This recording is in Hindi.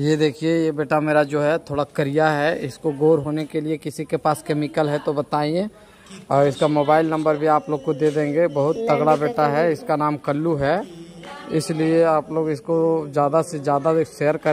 ये देखिए ये बेटा मेरा जो है थोड़ा करिया है इसको गोर होने के लिए किसी के पास केमिकल है तो बताइए और इसका मोबाइल नंबर भी आप लोग को दे देंगे बहुत तगड़ा बेटा है इसका नाम कल्लू है इसलिए आप लोग इसको ज़्यादा से ज़्यादा शेयर करें